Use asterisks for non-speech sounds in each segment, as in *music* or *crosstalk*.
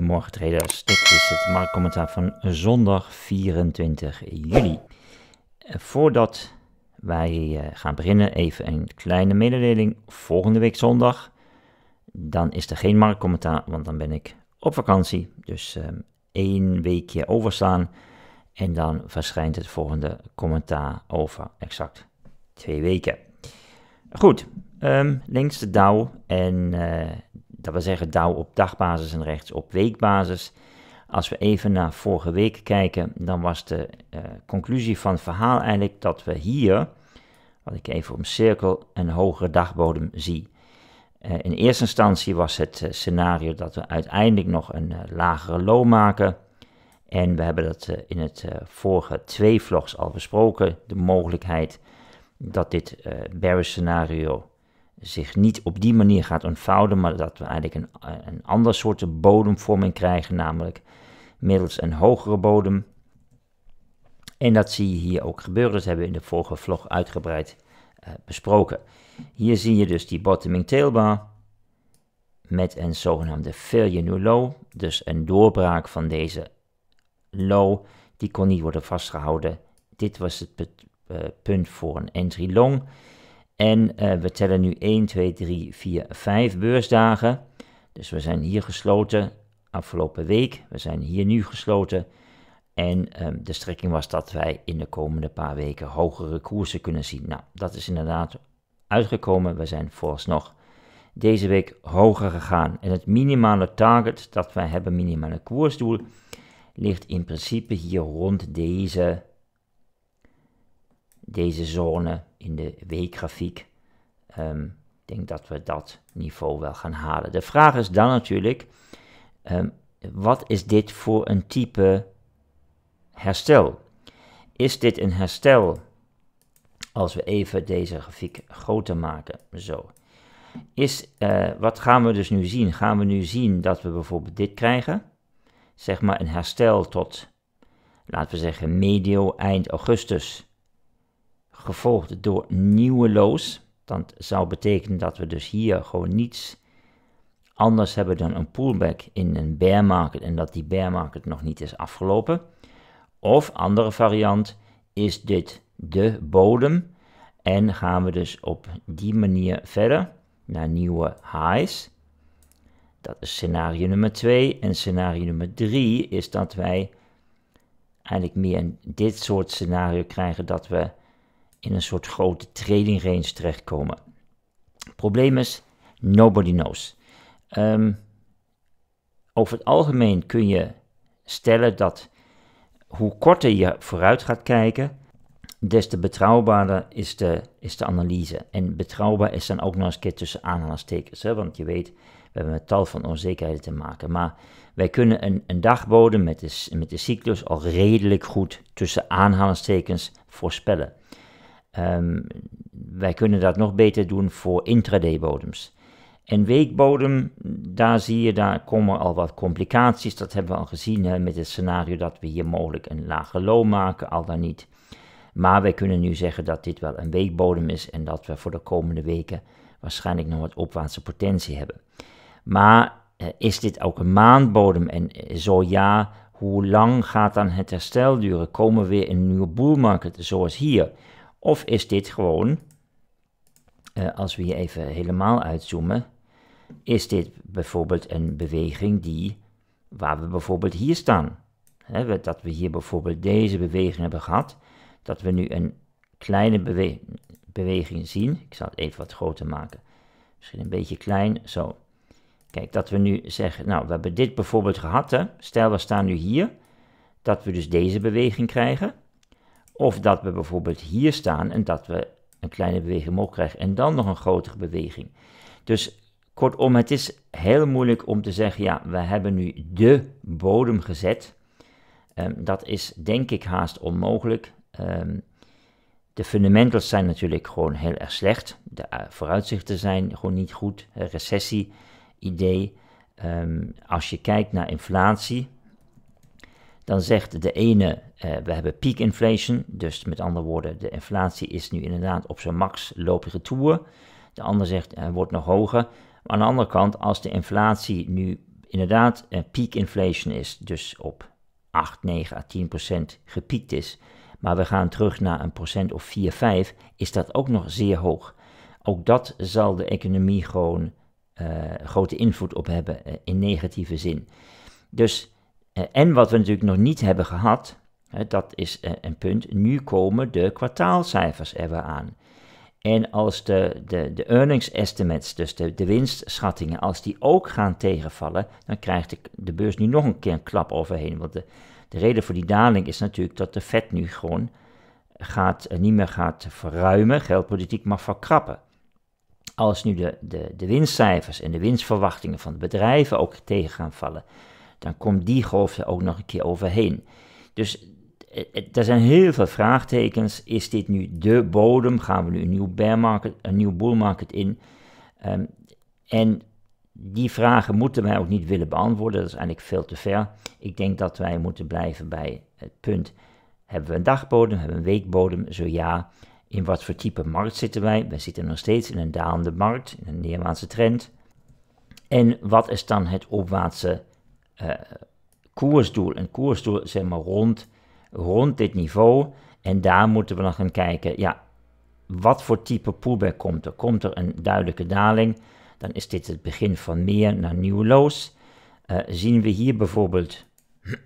Morgen traders, dit is het marktcommentaar van zondag 24 juli. Voordat wij eh, gaan beginnen, even een kleine mededeling. Volgende week zondag, dan is er geen marktcommentaar, want dan ben ik op vakantie. Dus um, één weekje overstaan en dan verschijnt het volgende commentaar over exact twee weken. Goed, ehm, links de Dow en uh, dat wil zeggen Dow op dagbasis en rechts op weekbasis. Als we even naar vorige week kijken, dan was de eh, conclusie van het verhaal eigenlijk dat we hier, wat ik even omcirkel, een hogere dagbodem zie. Eh, in eerste instantie was het eh, scenario dat we uiteindelijk nog een lagere low maken. En we hebben dat in het vorige twee vlogs al besproken, de mogelijkheid dat dit bearish scenario zich niet op die manier gaat ontvouwen, maar dat we eigenlijk een, een ander soort bodemvorming krijgen, namelijk middels een hogere bodem. En dat zie je hier ook gebeuren, dat hebben we in de vorige vlog uitgebreid eh, besproken. Hier zie je dus die bottoming tailbar met een zogenaamde failure new low, dus een doorbraak van deze low, die kon niet worden vastgehouden. Dit was het eh, punt voor een entry long. En eh, we tellen nu 1, 2, 3, 4, 5 beursdagen. Dus we zijn hier gesloten afgelopen week. We zijn hier nu gesloten. En ehm, de strekking was dat wij in de komende paar weken hogere koersen kunnen zien. Nou, dat is inderdaad uitgekomen. We zijn volgens nog deze week hoger gegaan. En het minimale target dat wij hebben, minimale koersdoel, ligt in principe hier rond deze deze zone in de weekgrafiek. Um, ehm, ik denk dat we dat niveau wel gaan halen. De vraag is dan natuurlijk, ehm, wat is dit voor een type herstel? Is dit een herstel, als we even deze grafiek groter maken, zo. Is, eh, wat gaan we dus nu zien? Gaan we nu zien dat we bijvoorbeeld dit krijgen? Zeg maar een herstel tot, laten we zeggen, medio eind augustus gevolgd door nieuwe nieuweloos. Dat zou betekenen dat we dus hier gewoon niets anders hebben dan een pullback in een bear market en dat die bear market nog niet is afgelopen. Of andere variant is dit de bodem en gaan we dus op die manier verder naar nieuwe highs. Dat is scenario nummer 2 en scenario nummer 3 is dat wij eigenlijk meer dit soort scenario krijgen dat we in een soort grote trading range terechtkomen. Probleem is, nobody knows. Ehm, over het algemeen kun je stellen dat hoe korter je vooruit gaat kijken, des te betrouwbaarder is de, is de analyse. En betrouwbaar is dan ook nog eens een tussen aanhalingstekens, want je weet, we hebben met tal van onzekerheden te maken. Maar wij kunnen een, een dagbodem met de, met de cyclus al redelijk goed tussen aanhalingstekens voorspellen. Ehm, wij kunnen dat nog beter doen voor intraday bodems. En weekbodem, daar zie je, daar komen al wat complicaties. Dat hebben we al gezien hè, met het scenario dat we hier mogelijk een lage low maken, al dan niet. Maar wij kunnen nu zeggen dat dit wel een weekbodem is en dat we voor de komende weken waarschijnlijk nog wat opwaartse potentie hebben. Maar eh, is dit ook een maandbodem? En eh, zo ja, hoe lang gaat dan het herstel duren? Komen we weer een nieuwe bull market zoals hier? Of is dit gewoon, eh, als we hier even helemaal uitzoomen, is dit bijvoorbeeld een beweging die, waar we bijvoorbeeld hier staan. dat we hier bijvoorbeeld deze beweging hebben gehad, dat we nu een kleine beweging zien. Ik zal het even wat groter maken. Misschien een beetje klein, zo. Kijk, dat we nu zeggen, nou, we hebben dit bijvoorbeeld gehad. Hè? Stel, we staan nu hier. Dat we dus deze beweging krijgen. Of dat we bijvoorbeeld hier staan en dat we een kleine beweging mogen krijgen en dan nog een grotere beweging. Dus kortom, het is heel moeilijk om te zeggen, ja, we hebben nu de bodem gezet. Ehm, dat is denk ik haast onmogelijk. Ehm, de fundamentals zijn natuurlijk gewoon heel erg slecht. De eh, vooruitzichten zijn gewoon niet goed. recessie, idee. Ehm, als je kijkt naar inflatie, dan zegt de ene, eh, we hebben peak inflation, dus met andere woorden, de inflatie is nu inderdaad op zijn max lopende toer. De ander zegt, uh, wordt nog hoger. Maar aan de andere kant, als de inflatie nu inderdaad uh, peak inflation is, dus op 8, 9 à 10 procent gepiekt is, maar we gaan terug naar een procent of 4, 5, is dat ook nog zeer hoog. Ook dat zal de economie gewoon grote invloed op hebben in negatieve zin. Dus eh, en wat we natuurlijk nog niet hebben gehad, dat is eh, een punt, nu komen de kwartaalcijfers er weer aan. En als de, de, de earnings estimates, dus de, de winstschattingen, als die ook gaan tegenvallen, dan krijgt de, de beurs nu nog een keer een klap overheen. Want de, de reden voor die daling is natuurlijk dat de Fed nu gewoon gaat, eh, niet meer gaat verruimen, geldpolitiek, maar verkrappen. Als nu de, de, de winstcijfers en de winstverwachtingen van de bedrijven ook tegen gaan vallen, dan komt die golf er ook nog een keer overheen. Dus eh, eh, er zijn heel veel vraagtekens. Is dit nu de bodem? Gaan we nu een nieuw bear market, een nieuw bull market in? Ehm, en die vragen moeten wij ook niet willen beantwoorden. Dat is eigenlijk veel te ver. Ik denk dat wij moeten blijven bij het punt. Hebben we een dagbodem? Hebben we een weekbodem? Zo ja. In wat voor type markt zitten wij? Wij zitten nog steeds in een dalende markt, in een neerwaartse trend. En wat is dan het opwaartse eh, koersdoel. Een koersdoel zeg maar rond, rond dit niveau. En daar moeten we dan gaan kijken, ja, wat voor type pullback komt er? Komt er een duidelijke daling? Dan is dit het begin van meer naar nieuw los eh, zien we hier bijvoorbeeld *clears throat*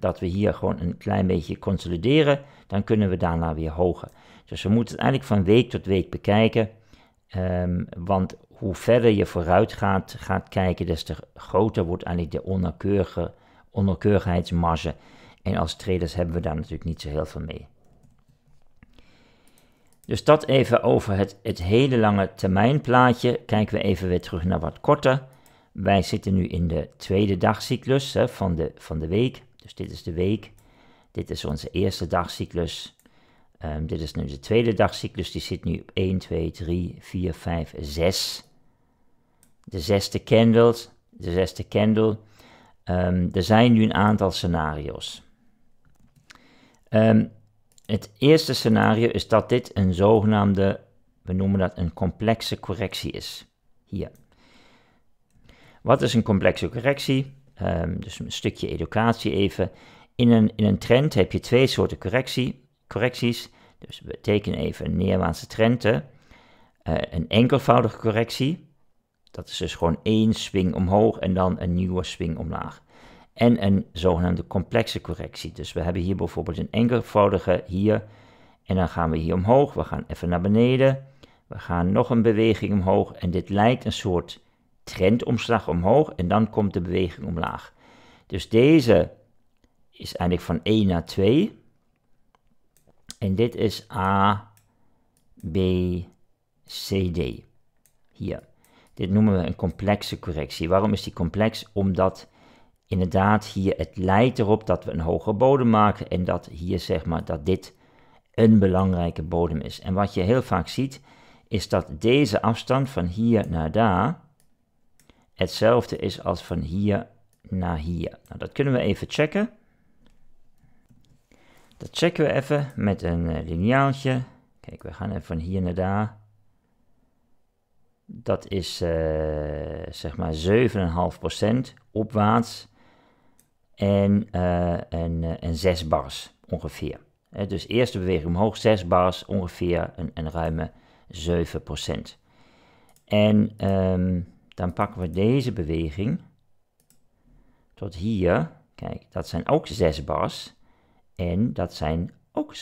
dat we hier gewoon een klein beetje consolideren, dan kunnen we daarna weer hoger. Dus we moeten het eigenlijk van week tot week bekijken. Um, want hoe verder je vooruit gaat, gaat kijken, des te groter wordt eigenlijk de onnauwkeurige, onnauwkeurigheidsmarge. En als traders hebben we daar natuurlijk niet zo heel veel mee. Dus dat even over het, het hele lange termijn plaatje. Kijken we even weer terug naar wat korter. Wij zitten nu in de tweede dagcyclus hè, van, de, van de week. Dus dit is de week. Dit is onze eerste dagcyclus. Ehm, dit is nu de tweede dagcyclus. Die zit nu op 1, 2, 3, 4, 5, 6 de zesde candles, de zesde candle. Ehm, er zijn nu een aantal scenario's. Ehm, het eerste scenario is dat dit een zogenaamde, we noemen dat een complexe correctie is. Hier. Wat is een complexe correctie? Ehm, dus een stukje educatie even. In een, in een trend heb je twee soorten correctie, correcties. Dus we tekenen even een neerwaartse trend. Eh, een enkelvoudige correctie, dat is dus gewoon één swing omhoog en dan een nieuwe swing omlaag. En een zogenaamde complexe correctie. Dus we hebben hier bijvoorbeeld een enkelvoudige hier. En dan gaan we hier omhoog. We gaan even naar beneden. We gaan nog een beweging omhoog. En dit lijkt een soort trendomslag omhoog. En dan komt de beweging omlaag. Dus deze is eigenlijk van 1 naar 2. En dit is A, B, C, D. Hier. Dit noemen we een complexe correctie. Waarom is die complex? Omdat inderdaad hier het leidt erop dat we een hogere bodem maken en dat hier zeg maar dat dit een belangrijke bodem is. En wat je heel vaak ziet is dat deze afstand van hier naar daar hetzelfde is als van hier naar hier. Nou, dat kunnen we even checken. Dat checken we even met een eh, lineaaltje. Kijk, we gaan even van hier naar daar. Dat is uh, zeg maar 7,5% opwaarts en, eh, en, eh, en 6 bars ongeveer. dus eerste beweging omhoog, 6 bars, ongeveer een, een ruime 7%. En um, dan pakken we deze beweging tot hier. Kijk, dat zijn ook 6 bars en dat zijn ook 7%.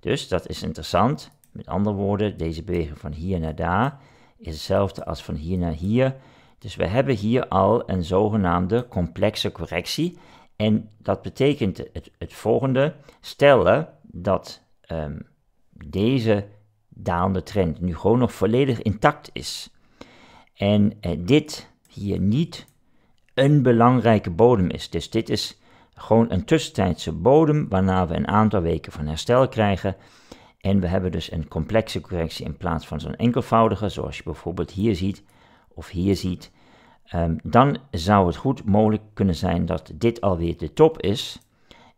Dus dat is interessant. Met andere woorden, deze beweging van hier naar daar is hetzelfde als van hier naar hier. Dus we hebben hier al een zogenaamde complexe correctie. En dat betekent het, het volgende. Stellen dat ehm, deze dalende trend nu gewoon nog volledig intact is. En eh, dit hier niet een belangrijke bodem is. Dus dit is gewoon een tussentijdse bodem waarna we een aantal weken van herstel krijgen. En we hebben dus een complexe correctie in plaats van zo'n enkelvoudige, zoals je bijvoorbeeld hier ziet of hier ziet. Ehm, dan zou het goed mogelijk kunnen zijn dat dit alweer de top is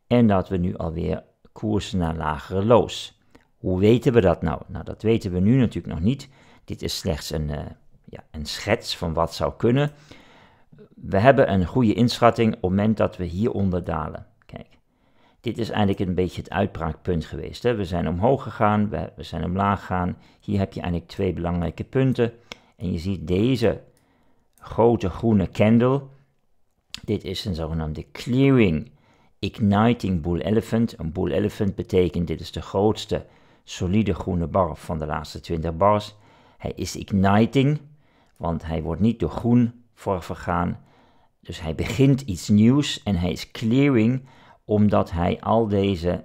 en dat we nu alweer koersen naar lagere loos. Hoe weten we dat nou? Nou, dat weten we nu natuurlijk nog niet. Dit is slechts een, eh, ja, een schets van wat zou kunnen. We hebben een goede inschatting op het moment dat we hieronder dalen dit is eigenlijk een beetje het uitbraakpunt geweest. Hè? We zijn omhoog gegaan, we, zijn omlaag gegaan. Hier heb je eigenlijk twee belangrijke punten. En je ziet deze grote groene candle. Dit is een zogenaamde clearing igniting bull elephant. Een bull elephant betekent dit is de grootste solide groene bar van de laatste 20 bars. Hij is igniting, want hij wordt niet door groen vergaan. Dus hij begint iets nieuws en hij is clearing, omdat hij al deze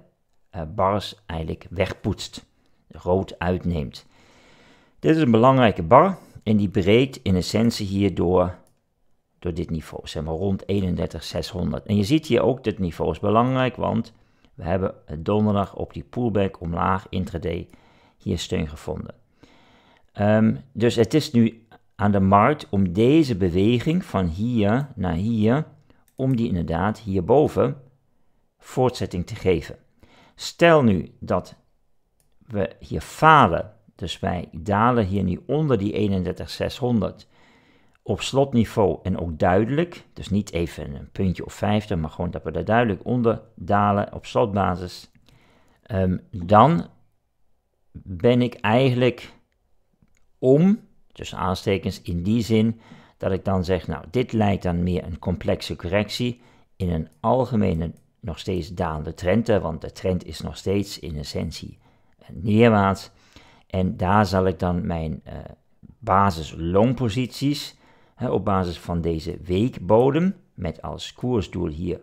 eh, bars eigenlijk wegpoetst, rood uitneemt. Dit is een belangrijke bar en die breekt in essentie hierdoor door dit niveau, zeg maar rond 31600. En je ziet hier ook, dit niveau is belangrijk, want we hebben donderdag op die pullback omlaag intraday hier steun gevonden. Ehm, dus het is nu aan de markt om deze beweging van hier naar hier, om die inderdaad hierboven voortzetting te geven. Stel nu dat we hier falen, dus wij dalen hier nu onder die 31600 op slotniveau en ook duidelijk, dus niet even een puntje of vijfde, maar gewoon dat we daar duidelijk onder dalen op slotbasis, ehm, dan ben ik eigenlijk om, dus aanstekens in die zin, dat ik dan zeg, nou dit lijkt dan meer een complexe correctie in een algemene nog steeds dalende trend, want de trend is nog steeds in essentie eh, neerwaarts. En daar zal ik dan mijn uh, eh, basis longposities op basis van deze weekbodem, met als koersdoel hier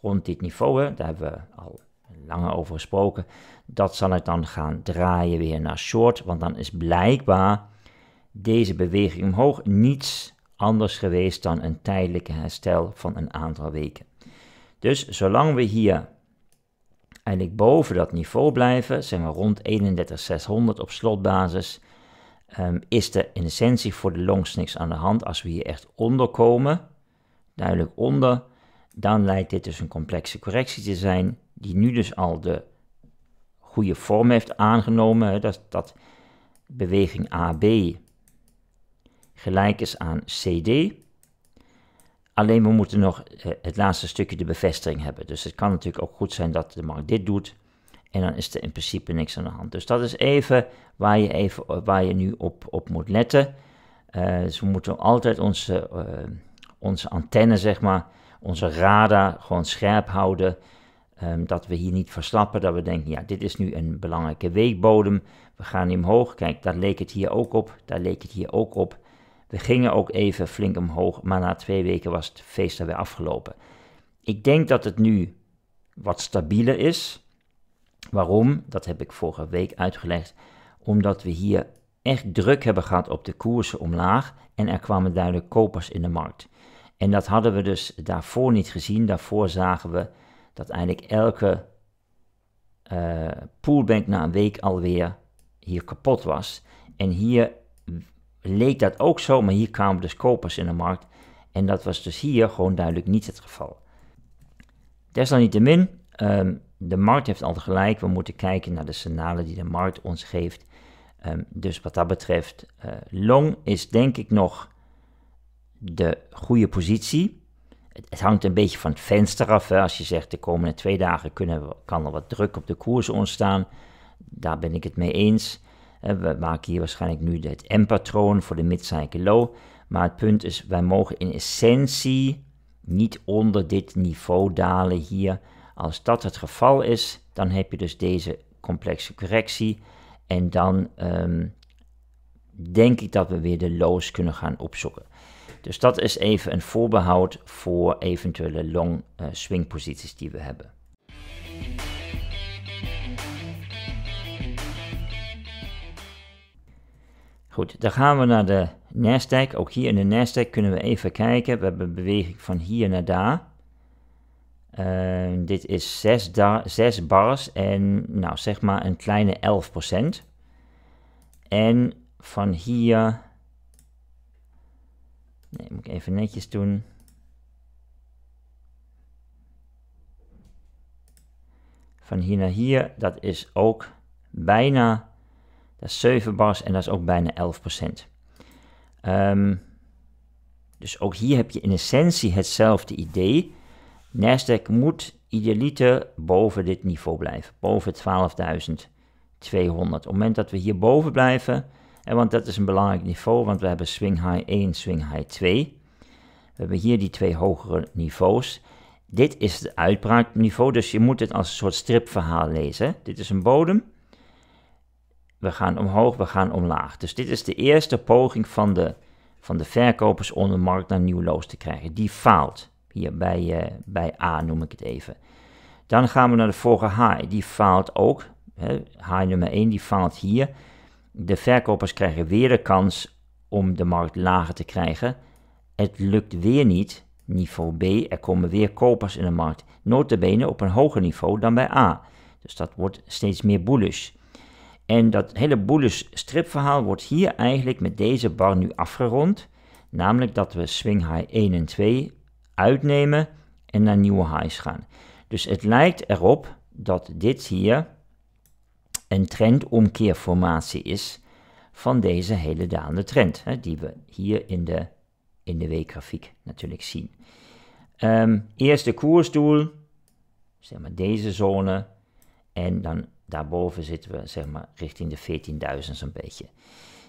rond dit niveau, daar hebben we al langer over gesproken, dat zal ik dan gaan draaien weer naar short, want dan is blijkbaar deze beweging omhoog niets anders geweest dan een tijdelijke herstel van een aantal weken. Dus zolang we hier eigenlijk boven dat niveau blijven, zijn we rond 31600 op slotbasis, ehm, is er in essentie voor de longs niks aan de hand. Als we hier echt onder komen, duidelijk onder, dan lijkt dit dus een complexe correctie te zijn, die nu dus al de goede vorm heeft aangenomen. Dat, dat beweging AB gelijk is aan CD. Alleen we moeten nog eh, het laatste stukje de bevestiging hebben. Dus het kan natuurlijk ook goed zijn dat de markt dit doet. En dan is er in principe niks aan de hand. Dus dat is even waar je, even, eh, waar je nu op, op moet letten. Eh, dus we moeten altijd onze, uh, onze antenne, zeg maar, onze radar gewoon scherp houden. Um, dat we hier niet verslappen, dat we denken, ja, dit is nu een belangrijke weekbodem. We gaan nu omhoog. Kijk, daar leek het hier ook op, daar leek het hier ook op. We gingen ook even flink omhoog, maar na twee weken was het feest er weer afgelopen. Ik denk dat het nu wat stabieler is. Waarom? Dat heb ik vorige week uitgelegd. Omdat we hier echt druk hebben gehad op de koersen omlaag en er kwamen duidelijk kopers in de markt. En dat hadden we dus daarvoor niet gezien. Daarvoor zagen we dat eigenlijk elke eh, poolbank na een week alweer hier kapot was. En hier leek dat ook zo, maar hier kwamen dus kopers in de markt. En dat was dus hier gewoon duidelijk niet het geval. Desalniettemin, um, de markt heeft altijd gelijk. We moeten kijken naar de signalen die de markt ons geeft. Ehm, dus wat dat betreft, eh, long is denk ik nog de goede positie. Het, hangt een beetje van het venster af. Hè. Als je zegt de komende twee dagen kunnen, kan er wat druk op de koers ontstaan. Daar ben ik het mee eens. Eh, we maken hier waarschijnlijk nu het M-patroon voor de mid-cycle low. Maar het punt is, wij mogen in essentie niet onder dit niveau dalen hier. Als dat het geval is, dan heb je dus deze complexe correctie. En dan ehm, denk ik dat we weer de lows kunnen gaan opzoeken. Dus dat is even een voorbehoud voor eventuele long eh, swing posities die we hebben. Goed, dan gaan we naar de Nasdaq. Ook hier in de Nasdaq kunnen we even kijken. We hebben beweging van hier naar daar. Ehm, dit is 6, 6 bars en nou zeg maar een kleine 11%. En van hier... Nee, moet ik even netjes doen. Van hier naar hier, dat is ook bijna dat is 7 bars en dat is ook bijna 11%. Um, ehm, dus ook hier heb je in essentie hetzelfde idee. Nasdaq moet idealiter boven dit niveau blijven, boven 12.200. Op het moment dat we hier boven blijven, en want dat is een belangrijk niveau, want we hebben swing high 1, swing high 2. We hebben hier die twee hogere niveaus. Dit is het uitbraakniveau, dus je moet het als een soort stripverhaal lezen. Dit is een bodem. We gaan omhoog, we gaan omlaag. Dus dit is de eerste poging van de, van de verkopers om de markt naar nieuw loos te krijgen. Die faalt. Hier bij, eh, bij A noem ik het even. Dan gaan we naar de volgende high. Die faalt ook. Hè, nummer 1, die faalt hier. De verkopers krijgen weer de kans om de markt lager te krijgen. Het lukt weer niet. Niveau B, er komen weer kopers in de markt. Notabene op een hoger niveau dan bij A. Dus dat wordt steeds meer bullish. En dat hele boele stripverhaal wordt hier eigenlijk met deze bar nu afgerond. Namelijk dat we swing high 1 en 2 uitnemen en naar nieuwe highs gaan. Dus het lijkt erop dat dit hier een trendomkeerformatie is van deze hele dalende trend. Hè, die we hier in de, in de weekgrafiek natuurlijk zien. Um, eerst de koersdoel, zeg maar deze zone. En dan Daarboven zitten we zeg maar richting de 14.000 zo'n beetje.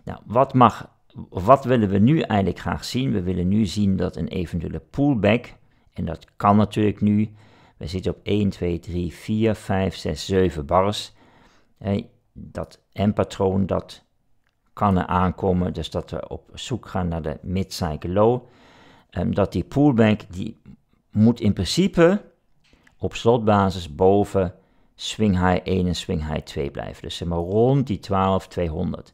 Nou, wat, mag, wat willen we nu eigenlijk graag zien? We willen nu zien dat een eventuele pullback, en dat kan natuurlijk nu, we zitten op 1, 2, 3, 4, 5, 6, 7 bars. Dat M-patroon dat kan er aankomen, dus dat we op zoek gaan naar de mid-cycle low. Ehm, dat die pullback die moet in principe op slotbasis boven swing high 1 en swing high 2 blijven. Dus zeg maar rond die 12,200. 200.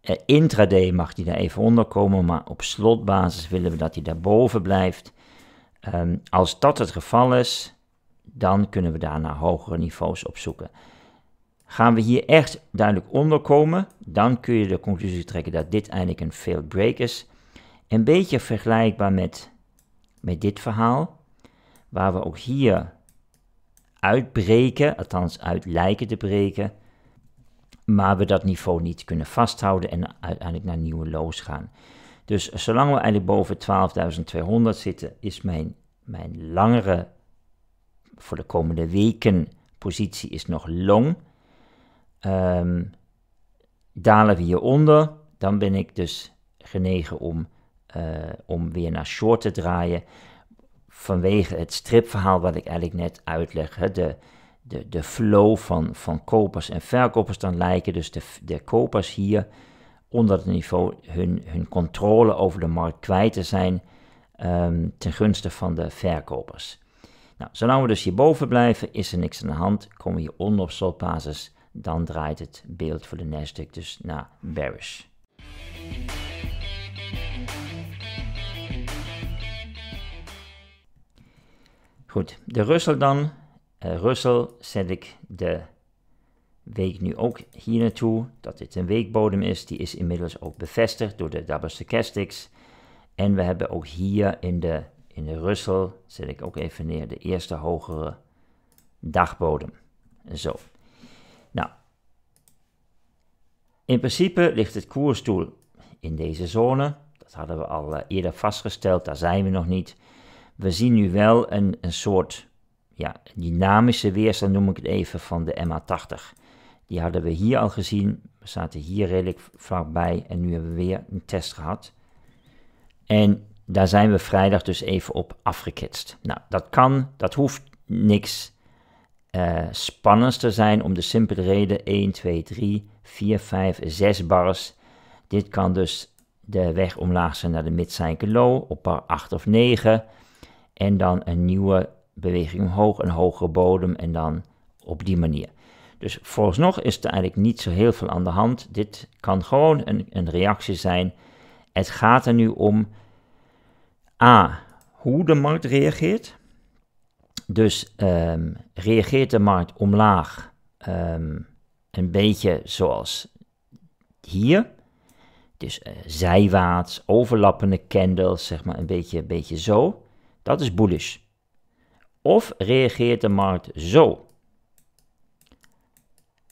Eh, intraday mag die daar even onder komen, maar op slotbasis willen we dat hij daarboven blijft. Ehm, als dat het geval is, dan kunnen we daar naar hogere niveaus op zoeken. Gaan we hier echt duidelijk onder komen, dan kun je de conclusie trekken dat dit eigenlijk een failed break is. Een beetje vergelijkbaar met, met dit verhaal, waar we ook hier uitbreken, althans uit lijken te breken, maar we dat niveau niet kunnen vasthouden en uiteindelijk naar nieuwe lows gaan. Dus zolang we eigenlijk boven 12.200 zitten, is mijn, mijn langere voor de komende weken positie is nog long. Ehm, dalen we hieronder, dan ben ik dus genegen om, eh, om weer naar short te draaien vanwege het stripverhaal wat ik eigenlijk net uitleg, hè, de, de, de flow van, van kopers en verkopers, dan lijken dus de, de kopers hier onder het niveau hun, hun controle over de markt kwijt te zijn ehm, ten gunste van de verkopers. Nou, zolang we dus hierboven blijven, is er niks aan de hand. Komen we hieronder op slotbasis, dan draait het beeld voor de Nasdaq dus naar bearish. Goed, de Russel dan. Uh, Russel zet ik de week nu ook hier naartoe. Dat dit een weekbodem is. Die is inmiddels ook bevestigd door de Double Stochastics. En we hebben ook hier in de, in de Russel zet ik ook even neer, de eerste hogere dagbodem. Zo. Nou, in principe ligt het koersstoel in deze zone. Dat hadden we al eh, eerder vastgesteld, daar zijn we nog niet we zien nu wel een, een soort ja, dynamische weerstand, noem ik het even, van de MA80. Die hadden we hier al gezien, we zaten hier redelijk vlakbij en nu hebben we weer een test gehad. En daar zijn we vrijdag dus even op afgeketst. Nou, dat kan, dat hoeft niks uh, spannends te zijn om de simpele reden 1, 2, 3, 4, 5, 6 bars. Dit kan dus de weg omlaag zijn naar de mid low op par 8 of 9 en dan een nieuwe beweging omhoog, een hogere bodem en dan op die manier. Dus volgens nog is er eigenlijk niet zo heel veel aan de hand. Dit kan gewoon een, een reactie zijn. Het gaat er nu om A, hoe de markt reageert. Dus ehm, reageert de markt omlaag ehm, een beetje zoals hier. Dus uh, zijwaarts, overlappende candles, zeg maar een beetje, een beetje zo. Dat is bullish. Of reageert de markt zo?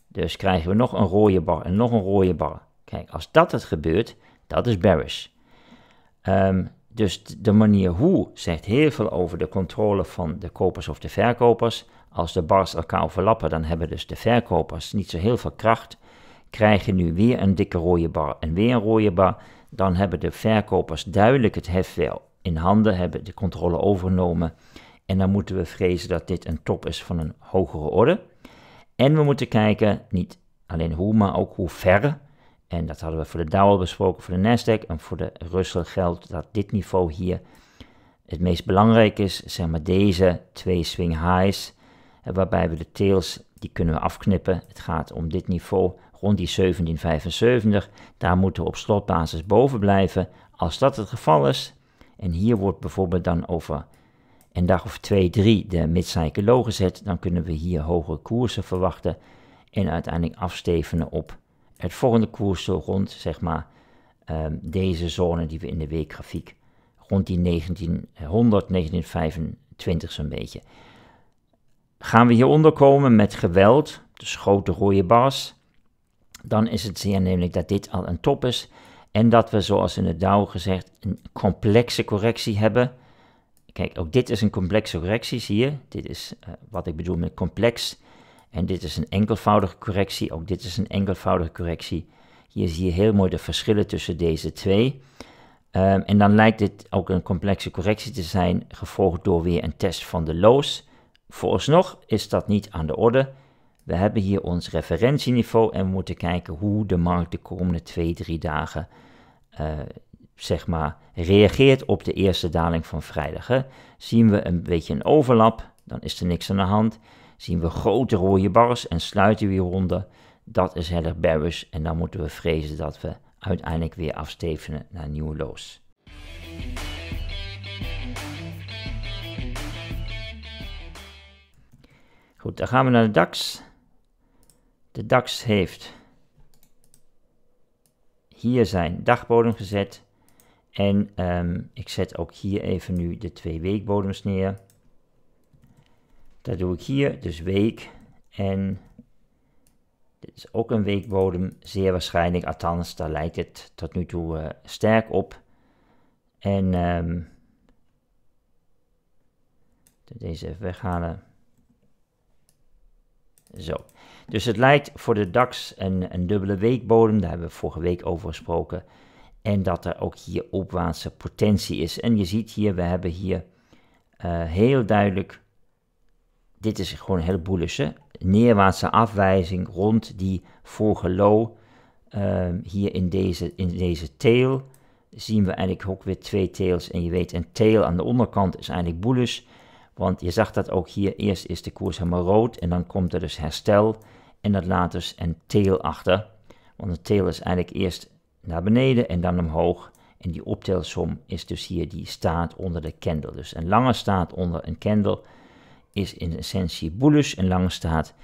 Dus krijgen we nog een rode bar en nog een rode bar. Kijk, als dat het gebeurt, dat is bearish. Ehm, dus de manier hoe zegt heel veel over de controle van de kopers of de verkopers. Als de bars elkaar overlappen, dan hebben dus de verkopers niet zo heel veel kracht. Krijgen nu weer een dikke rode bar en weer een rode bar, dan hebben de verkopers duidelijk het hef wel in handen hebben, de controle overgenomen. En dan moeten we vrezen dat dit een top is van een hogere orde. En we moeten kijken, niet alleen hoe, maar ook hoe ver. En dat hadden we voor de Dow al besproken, voor de Nasdaq en voor de Russell geldt dat dit niveau hier het meest belangrijk is. Zeg maar deze twee swing highs, waarbij we de tails, die kunnen we afknippen. Het gaat om dit niveau rond die 1775. Daar moeten we op slotbasis boven blijven. Als dat het geval is, en hier wordt bijvoorbeeld dan over een dag of twee, drie de midcycle gezet. Dan kunnen we hier hogere koersen verwachten. En uiteindelijk afstevenen op het volgende koers rond zeg maar, ehm, deze zone die we in de weekgrafiek rond die 1900, 1925 zo'n beetje. Gaan we hieronder komen met geweld, dus grote rode bars, dan is het zeer namelijk dat dit al een top is. En dat we, zoals in het DAO gezegd, een complexe correctie hebben. Kijk, ook dit is een complexe correctie, zie je. Dit is eh, wat ik bedoel met complex. En dit is een enkelvoudige correctie. Ook dit is een enkelvoudige correctie. Hier zie je heel mooi de verschillen tussen deze twee. Ehm, en dan lijkt dit ook een complexe correctie te zijn, gevolgd door weer een test van de lows. Vooralsnog is dat niet aan de orde. We hebben hier ons referentieniveau en we moeten kijken hoe de markt de komende twee, drie dagen uh, zeg maar, reageert op de eerste daling van vrijdag. Zien we een beetje een overlap, dan is er niks aan de hand. Zien we grote rode bars en sluiten we hieronder, dat is heel erg bearish en dan moeten we vrezen dat we uiteindelijk weer afstevenen naar nieuwe loos. Goed, dan gaan we naar de DAX de DAX heeft hier zijn dagbodem gezet. En ehm, ik zet ook hier even nu de twee weekbodems neer. Dat doe ik hier, dus week. En dit is ook een weekbodem, zeer waarschijnlijk. Althans, daar lijkt het tot nu toe eh, sterk op. En um, deze even weghalen. Zo. Dus het lijkt voor de DAX een, een dubbele weekbodem, daar hebben we vorige week over gesproken. En dat er ook hier opwaartse potentie is. En je ziet hier, we hebben hier eh, heel duidelijk, dit is gewoon een hele bullische, neerwaartse afwijzing rond die vorige low. Ehm, hier in deze, in deze tail zien we eigenlijk ook weer twee tails. En je weet, een tail aan de onderkant is eigenlijk bullish. Want je zag dat ook hier, eerst is de koers helemaal rood en dan komt er dus herstel en dat laat dus een tail achter. Want een tail is eigenlijk eerst naar beneden en dan omhoog. En die optelsom is dus hier die staat onder de candle. Dus een lange staat onder een candle is in essentie bullish, een lange staat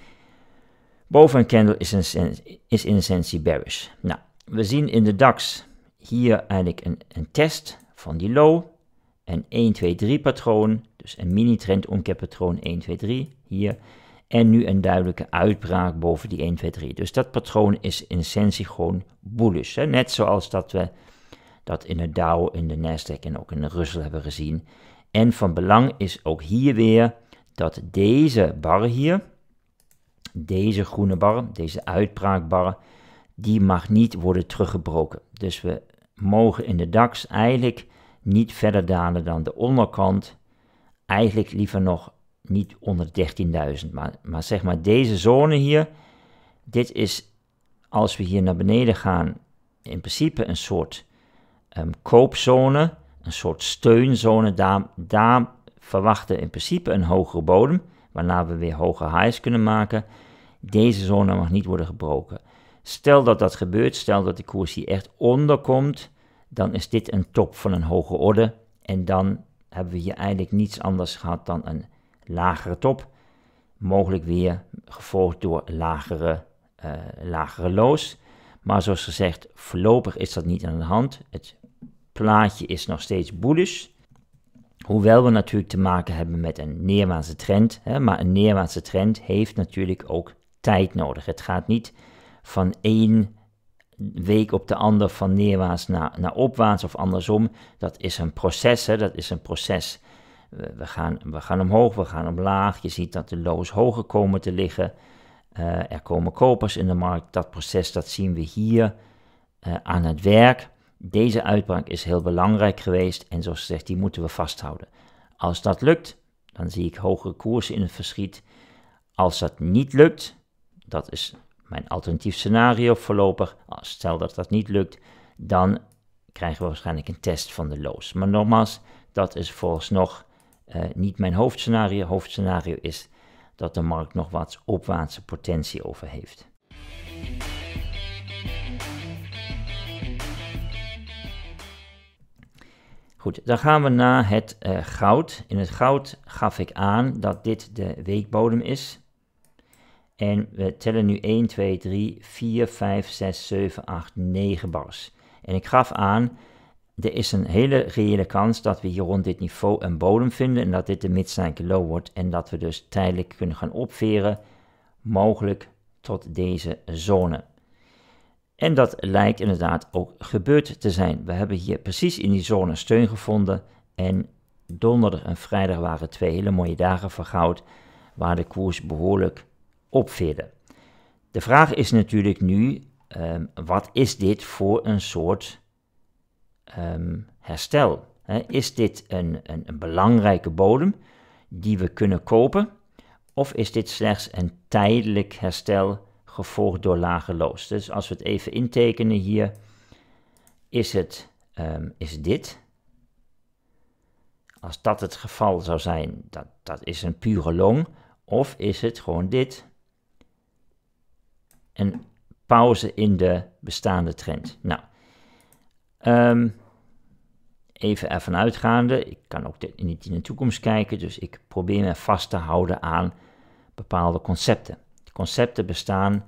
boven een candle is in, essentie, is in essentie bearish. Nou, we zien in de DAX hier eigenlijk een, een test van die low, een 1, 2, 3 patroon dus een mini-trend omkeerpatroon 1, 2, 3 hier. En nu een duidelijke uitbraak boven die 1, 2, 3. Dus dat patroon is in essentie gewoon bullish. Hè? Net zoals dat we dat in de Dow, in de Nasdaq en ook in de Russell hebben gezien. En van belang is ook hier weer dat deze bar hier, deze groene bar, deze uitbraakbar, die mag niet worden teruggebroken. Dus we mogen in de DAX eigenlijk niet verder dalen dan de onderkant eigenlijk liever nog niet onder 13.000. Maar, maar zeg maar deze zone hier, dit is als we hier naar beneden gaan, in principe een soort ehm, koopzone, een soort steunzone. Daar, daar verwachten in principe een hogere bodem, waarna we weer hogere highs kunnen maken. Deze zone mag niet worden gebroken. Stel dat dat gebeurt, stel dat de koers hier echt onderkomt, dan is dit een top van een hoge orde. En dan hebben we hier eigenlijk niets anders gehad dan een lagere top. Mogelijk weer gevolgd door lagere, uh, lagere loos. Maar zoals gezegd, voorlopig is dat niet aan de hand. Het plaatje is nog steeds bullish. Hoewel we natuurlijk te maken hebben met een neerwaartse trend. Hè, maar een neerwaartse trend heeft natuurlijk ook tijd nodig. Het gaat niet van één week op de ander van neerwaarts naar, naar opwaarts of andersom. Dat is een proces, hè? dat is een proces. We gaan, we gaan omhoog, we gaan omlaag. Je ziet dat de lows hoger komen te liggen. Eh, er komen kopers in de markt. Dat proces dat zien we hier eh, aan het werk. Deze uitbraak is heel belangrijk geweest en zoals gezegd, die moeten we vasthouden. Als dat lukt, dan zie ik hogere koersen in het verschiet. Als dat niet lukt, dat is mijn alternatief scenario voorlopig, stel dat dat niet lukt, dan krijgen we waarschijnlijk een test van de loos. Maar nogmaals, dat is nog uh, niet mijn hoofdscenario. Hoofdscenario is dat de markt nog wat opwaartse potentie over heeft. Goed, dan gaan we naar het eh, goud. In het goud gaf ik aan dat dit de weekbodem is. En we tellen nu 1, 2, 3, 4, 5, 6, 7, 8, 9 bars. En ik gaf aan, er is een hele reële kans dat we hier rond dit niveau een bodem vinden en dat dit de midstrijke low wordt en dat we dus tijdelijk kunnen gaan opveren, mogelijk tot deze zone. En dat lijkt inderdaad ook gebeurd te zijn. We hebben hier precies in die zone steun gevonden en donderdag en vrijdag waren twee hele mooie dagen voor goud, waar de koers behoorlijk Opvinden. De vraag is natuurlijk nu, ehm, wat is dit voor een soort ehm, herstel? is dit een, een, belangrijke bodem die we kunnen kopen? Of is dit slechts een tijdelijk herstel gevolgd door lage loos? Dus als we het even intekenen hier, is het ehm, is dit. Als dat het geval zou zijn, dat, dat is een pure long. Of is het gewoon dit? een pauze in de bestaande trend. Nou, ehm, even ervan uitgaande, ik kan ook niet in de toekomst kijken, dus ik probeer me vast te houden aan bepaalde concepten. De concepten bestaan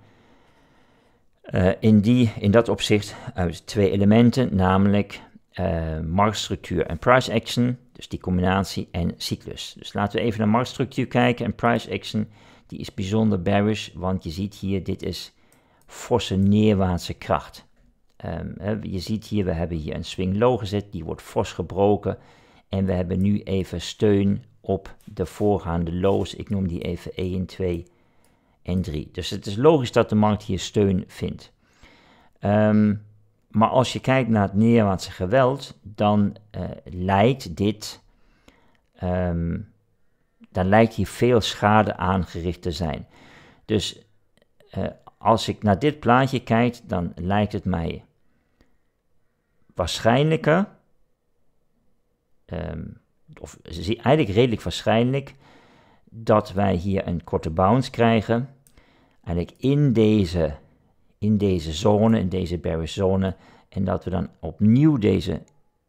eh, in, die, in dat opzicht uit twee elementen, namelijk uh, marktstructuur en price action, dus die combinatie en cyclus. Dus laten we even naar marktstructuur kijken en price action, die is bijzonder bearish, want je ziet hier, dit is forse neerwaartse kracht. Ehm, je ziet hier, we hebben hier een swing low gezet, die wordt fors gebroken. En we hebben nu even steun op de voorgaande lows. Ik noem die even 1, 2 en 3. Dus het is logisch dat de markt hier steun vindt. Ehm, maar als je kijkt naar het neerwaartse geweld, dan eh, lijkt dit. Ehm, dan lijkt hier veel schade aangericht te zijn. Dus uh, als ik naar dit plaatje kijk, dan lijkt het mij waarschijnlijker, um, of eigenlijk redelijk waarschijnlijk, dat wij hier een korte bounce krijgen. Eigenlijk in deze, in deze zone, in deze bearish zone, en dat we dan opnieuw deze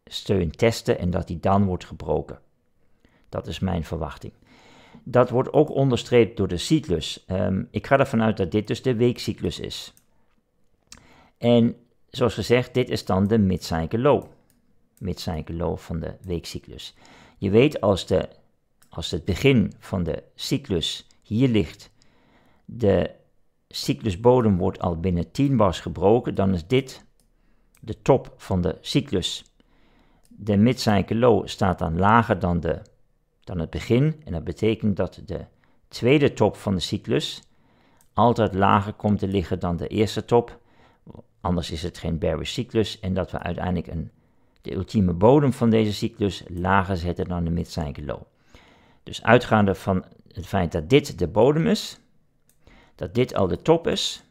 steun testen en dat die dan wordt gebroken. Dat is mijn verwachting dat wordt ook onderstreept door de cyclus. Ehm, ik ga ervan uit dat dit dus de weekcyclus is. En zoals gezegd, dit is dan de mid-cycle low. mid low van de weekcyclus. Je weet als, de, als het begin van de cyclus hier ligt, de cyclusbodem wordt al binnen 10 bars gebroken, dan is dit de top van de cyclus. De mid low staat dan lager dan de dan het begin. En dat betekent dat de tweede top van de cyclus altijd lager komt te liggen dan de eerste top. Anders is het geen bearish cyclus. En dat we uiteindelijk een, de ultieme bodem van deze cyclus lager zetten dan de mid-cycle Dus uitgaande van het feit dat dit de bodem is, dat dit al de top is,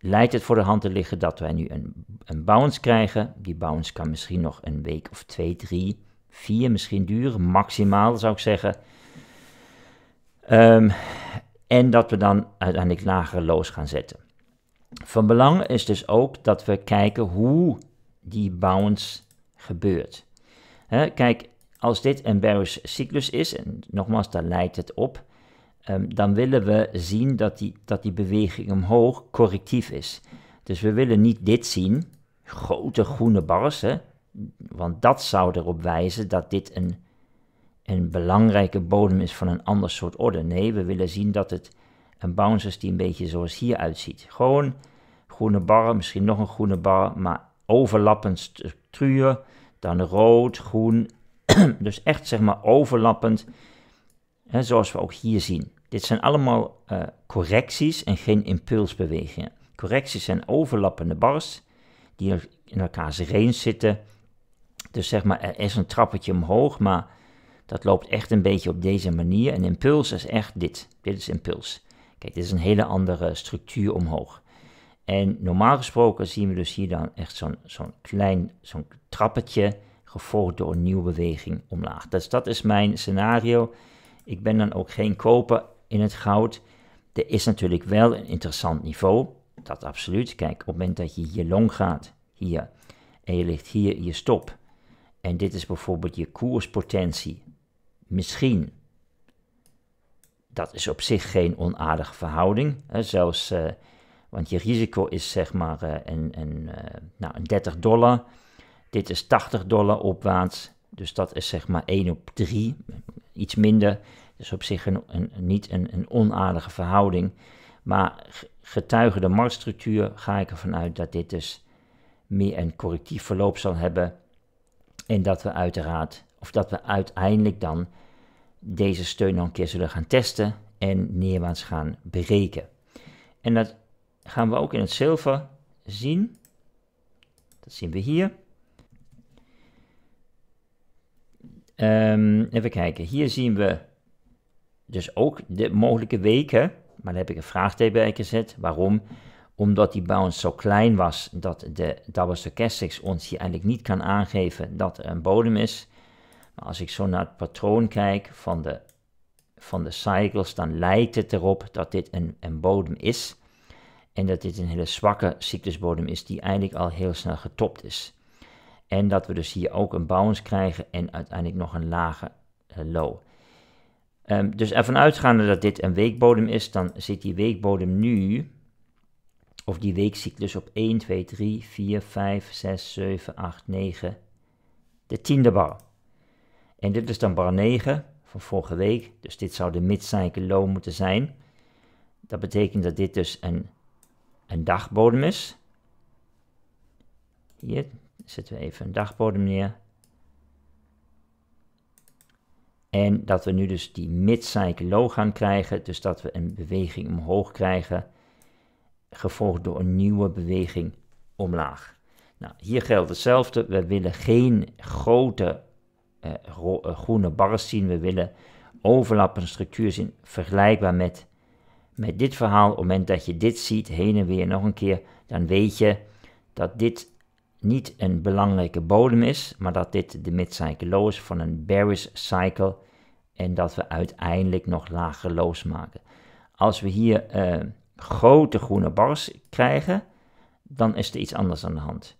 leidt het voor de hand te liggen dat wij nu een, een bounce krijgen. Die bounce kan misschien nog een week of twee, drie vier misschien duren, maximaal zou ik zeggen. Ehm, en dat we dan uiteindelijk lagere loos gaan zetten. Van belang is dus ook dat we kijken hoe die bounce gebeurt. kijk, als dit een bearish cyclus is, en nogmaals, daar lijkt het op, ehm, dan willen we zien dat die, dat die beweging omhoog correctief is. Dus we willen niet dit zien, grote groene bars, hè, want dat zou erop wijzen dat dit een, een belangrijke bodem is van een ander soort orde. Nee, we willen zien dat het een bounces die een beetje zoals hier uitziet. Gewoon groene barren, misschien nog een groene bar, maar overlappend structuur, dan rood, groen. *clears throat* dus echt zeg maar overlappend, hè, zoals we ook hier zien. Dit zijn allemaal eh, correcties en geen impulsbewegingen. Correcties zijn overlappende bars die in elkaars range zitten dus zeg maar, er is een trappetje omhoog, maar dat loopt echt een beetje op deze manier. En impuls is echt dit. Dit is impuls. Kijk, dit is een hele andere structuur omhoog. En normaal gesproken zien we dus hier dan echt zo'n zo'n klein zo'n trappetje gevolgd door een nieuwe beweging omlaag. Dus dat is mijn scenario. Ik ben dan ook geen koper in het goud. Er is natuurlijk wel een interessant niveau. Dat absoluut. Kijk, op het moment dat je hier long gaat, hier, en je ligt hier, je stop, en dit is bijvoorbeeld je koerspotentie. Misschien. Dat is op zich geen onaardige verhouding. Hè, zelfs, eh, want je risico is zeg maar eh, een, eh, nou, een 30 dollar. Dit is 80 dollar opwaarts. Dus dat is zeg maar 1 op 3. Iets minder. Dus op zich een, niet een, een onaardige verhouding. Maar getuige de marktstructuur ga ik ervan uit dat dit dus meer een correctief verloop zal hebben en dat we uiteraard, of dat we uiteindelijk dan deze steun nog een keer zullen gaan testen en neerwaarts gaan berekenen. En dat gaan we ook in het zilver zien. Dat zien we hier. Ehm, even kijken, hier zien we dus ook de mogelijke weken, maar daar heb ik een vraagteken bij gezet. Waarom? omdat die bounce zo klein was dat de double stochastics ons hier eigenlijk niet kan aangeven dat er een bodem is. Maar als ik zo naar het patroon kijk van de, van de cycles, dan lijkt het erop dat dit een, een bodem is. En dat dit een hele zwakke cyclusbodem is die eigenlijk al heel snel getopt is. En dat we dus hier ook een bounce krijgen en uiteindelijk nog een lage eh, low. Ehm, dus ervan uitgaande dat dit een weekbodem is, dan zit die weekbodem nu of die week weekcyclus op 1, 2, 3, 4, 5, 6, 7, 8, 9, de tiende bar. En dit is dan bar 9 van vorige week, dus dit zou de mid-cycle low moeten zijn. Dat betekent dat dit dus een, een dagbodem is. Hier zetten we even een dagbodem neer. En dat we nu dus die mid-cycle low gaan krijgen, dus dat we een beweging omhoog krijgen gevolgd door een nieuwe beweging omlaag. Nou, hier geldt hetzelfde. We willen geen grote eh, eh, groene barren zien. We willen overlappende structuur zien, vergelijkbaar met, met dit verhaal. Op het moment dat je dit ziet, heen en weer nog een keer, dan weet je dat dit niet een belangrijke bodem is, maar dat dit de mid is van een bearish cycle en dat we uiteindelijk nog lager los maken. Als we hier eh, grote groene bars krijgen, dan is er iets anders aan de hand.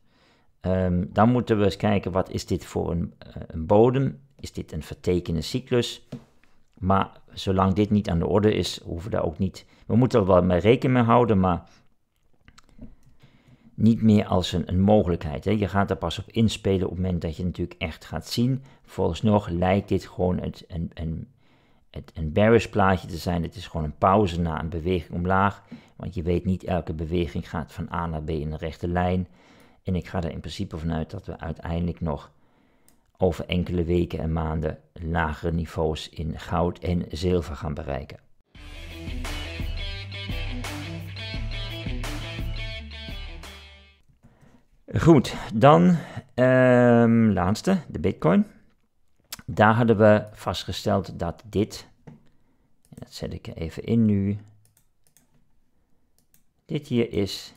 Ehm, dan moeten we eens kijken, wat is dit voor een, eh, een bodem? Is dit een vertekende cyclus? Maar zolang dit niet aan de orde is, hoeven we daar ook niet... We moeten er wel mee rekening mee houden, maar niet meer als een, een mogelijkheid. Hè. Je gaat er pas op inspelen op het moment dat je het natuurlijk echt gaat zien. Volgens nog lijkt dit gewoon het, een, een het, een bearish plaatje te zijn. Het is gewoon een pauze na een beweging omlaag. Want je weet niet, elke beweging gaat van A naar B in een rechte lijn. En ik ga er in principe vanuit dat we uiteindelijk nog over enkele weken en maanden lagere niveaus in goud en zilver gaan bereiken. Goed, dan ehm, laatste, de Bitcoin. Daar hadden we vastgesteld dat dit, dat zet ik er even in nu, dit hier is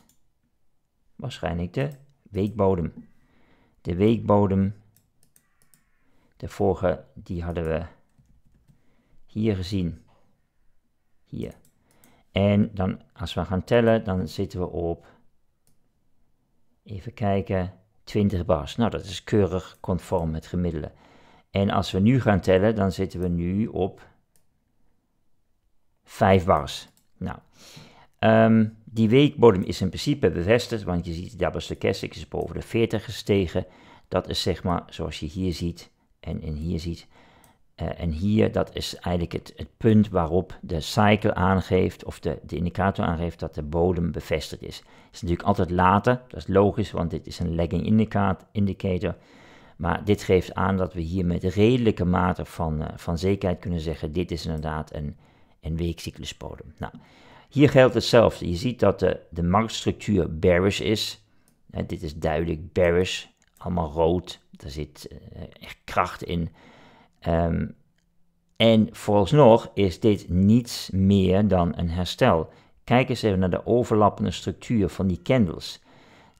waarschijnlijk de weekbodem. De weekbodem, de vorige, die hadden we hier gezien. Hier. En dan, als we gaan tellen, dan zitten we op, even kijken, 20 bars. Nou, dat is keurig conform het gemiddelde. En als we nu gaan tellen, dan zitten we nu op 5 bars. Nou, ehm, die weekbodem is in principe bevestigd, want je ziet de stochastic is boven de 40 gestegen. Dat is zeg maar zoals je hier ziet en, en hier ziet. Eh, en hier, dat is eigenlijk het, het, punt waarop de cycle aangeeft, of de, de indicator aangeeft dat de bodem bevestigd is. Het is natuurlijk altijd later, dat is logisch, want dit is een lagging indicator. Maar dit geeft aan dat we hier met redelijke mate van, eh, van zekerheid kunnen zeggen: dit is inderdaad een, een weekcycluspodem. Nou, hier geldt hetzelfde. Je ziet dat de, de marktstructuur bearish is. dit is duidelijk bearish, allemaal rood. Daar zit eh, echt kracht in. Um, en nog is dit niets meer dan een herstel. Kijk eens even naar de overlappende structuur van die candles.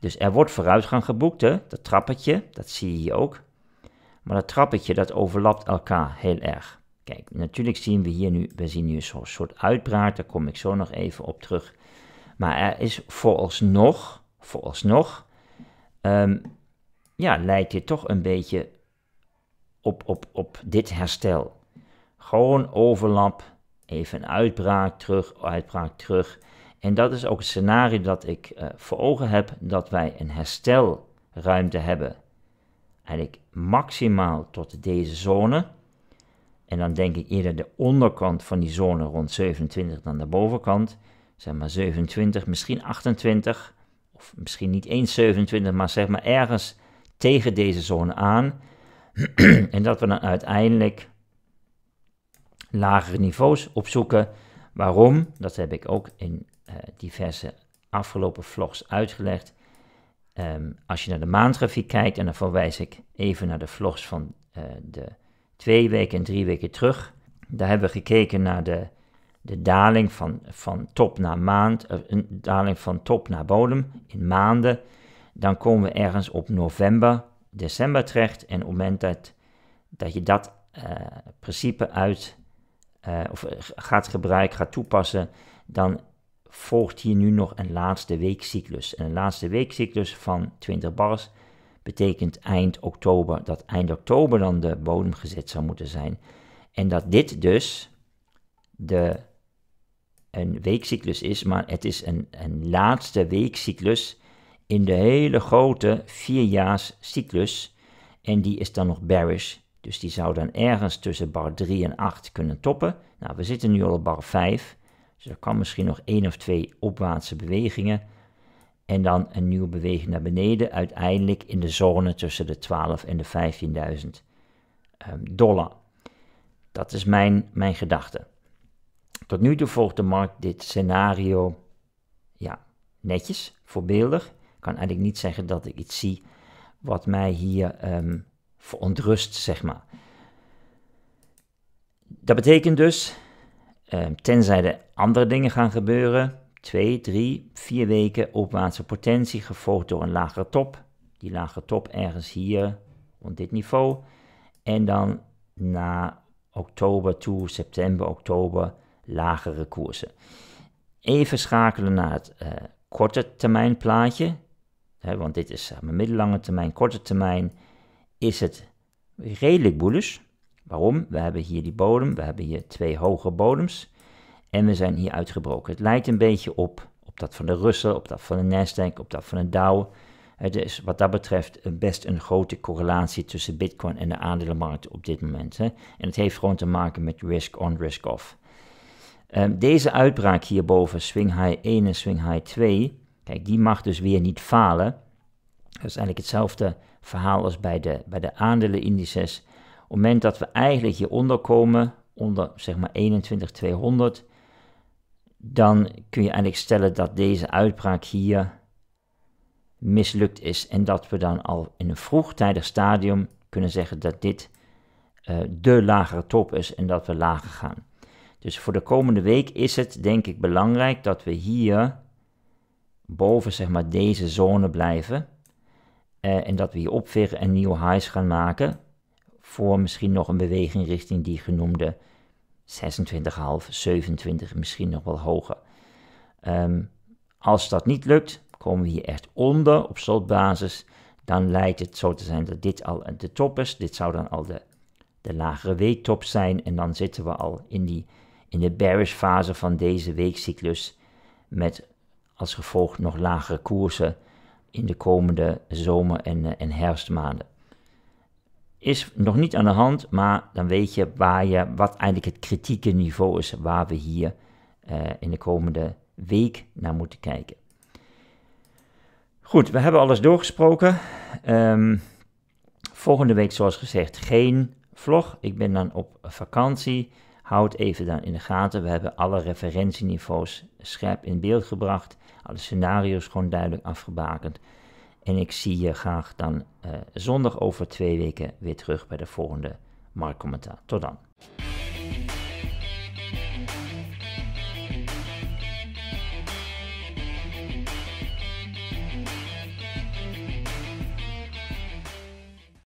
Dus er wordt vooruitgang geboekt, hè? dat trappetje, dat zie je hier ook. Maar dat trappetje, dat overlapt elkaar heel erg. Kijk, natuurlijk zien we hier nu, we zien nu zo'n soort uitbraak, daar kom ik zo nog even op terug. Maar er is vooralsnog, vooralsnog, um, ja, leidt dit toch een beetje op, op, op dit herstel. Gewoon overlap, even een uitbraak terug, uitbraak terug. En dat is ook het scenario dat ik uh, voor ogen heb, dat wij een herstelruimte hebben. Eigenlijk maximaal tot deze zone. En dan denk ik eerder de onderkant van die zone rond 27 dan de bovenkant. Zeg maar 27, misschien 28, of misschien niet eens 27, maar zeg maar ergens tegen deze zone aan. *clears throat* en dat we dan uiteindelijk lagere niveaus opzoeken. Waarom? Dat heb ik ook in eh, diverse afgelopen vlogs uitgelegd. Ehm, als je naar de maandgrafiek kijkt, en dan verwijs ik even naar de vlogs van eh, de twee weken en drie weken terug. Daar hebben we gekeken naar de, de daling van, van top naar maand, eh, een daling van top naar bodem in maanden. Dan komen we ergens op november, december terecht. En op het moment dat, dat je dat principe uit of gaat gebruiken, gaat toepassen, dan volgt hier nu nog een laatste weekcyclus. En een laatste weekcyclus van 20 bars betekent eind oktober dat eind oktober dan de bodem gezet zou moeten zijn. En dat dit dus de, een weekcyclus is, maar het is een, een laatste weekcyclus in de hele grote vierjaarscyclus. En die is dan nog bearish. Dus die zou dan ergens tussen bar 3 en 8 kunnen toppen. Nou, we zitten nu al op bar 5. Dus er kan misschien nog één of twee opwaartse bewegingen. En dan een nieuwe beweging naar beneden, uiteindelijk in de zone tussen de 12 en de 15.000 ehm, dollar. Dat is mijn, mijn gedachte. Tot nu toe volgt de markt dit scenario ja, netjes, voorbeeldig. Ik kan eigenlijk niet zeggen dat ik iets zie wat mij hier um, verontrust, zeg maar. Dat betekent dus Ehm, tenzij er andere dingen gaan gebeuren, twee, drie, vier weken opwaartse potentie, gevolgd door een lagere top. Die lagere top ergens hier, op dit niveau. En dan na oktober toe, september, oktober, lagere koersen. Even schakelen naar het eh, korte termijn plaatje. Hè, want dit is mijn middellange termijn, korte termijn. Is het redelijk bullish. Waarom? We hebben hier die bodem, we hebben hier twee hoge bodems en we zijn hier uitgebroken. Het lijkt een beetje op, op dat van de Russen, op dat van de Nasdaq, op dat van de Dow. Het is wat dat betreft best een grote correlatie tussen Bitcoin en de aandelenmarkt op dit moment. Hè? En het heeft gewoon te maken met risk on, risk off. Ehm, deze uitbraak hierboven, swing high 1 en swing high 2, kijk, die mag dus weer niet falen. Dat is eigenlijk hetzelfde verhaal als bij de, bij de op het moment dat we eigenlijk hieronder komen, onder zeg maar 21200, dan kun je eigenlijk stellen dat deze uitbraak hier mislukt is en dat we dan al in een vroegtijdig stadium kunnen zeggen dat dit uh, de lagere top is en dat we lager gaan. Dus voor de komende week is het denk ik belangrijk dat we hier boven zeg maar deze zone blijven eh, en dat we hier opveren en nieuwe highs gaan maken voor misschien nog een beweging richting die genoemde 26,5, 27, misschien nog wel hoger. Ehm, als dat niet lukt, komen we hier echt onder op slotbasis. Dan lijkt het zo te zijn dat dit al de top is. Dit zou dan al de, de lagere weektop zijn. En dan zitten we al in, die, in de bearish fase van deze weekcyclus. Met als gevolg nog lagere koersen in de komende zomer- en, eh, en herfstmaanden is nog niet aan de hand, maar dan weet je, waar je wat eigenlijk het kritieke niveau is waar we hier eh, in de komende week naar moeten kijken. Goed, we hebben alles doorgesproken. Ehm, volgende week, zoals gezegd, geen vlog. Ik ben dan op vakantie. Houd even dan in de gaten. We hebben alle referentieniveaus scherp in beeld gebracht. Alle scenario's gewoon duidelijk afgebakend. En ik zie je graag dan eh, zondag over twee weken weer terug bij de volgende marktcommentaar. Tot dan.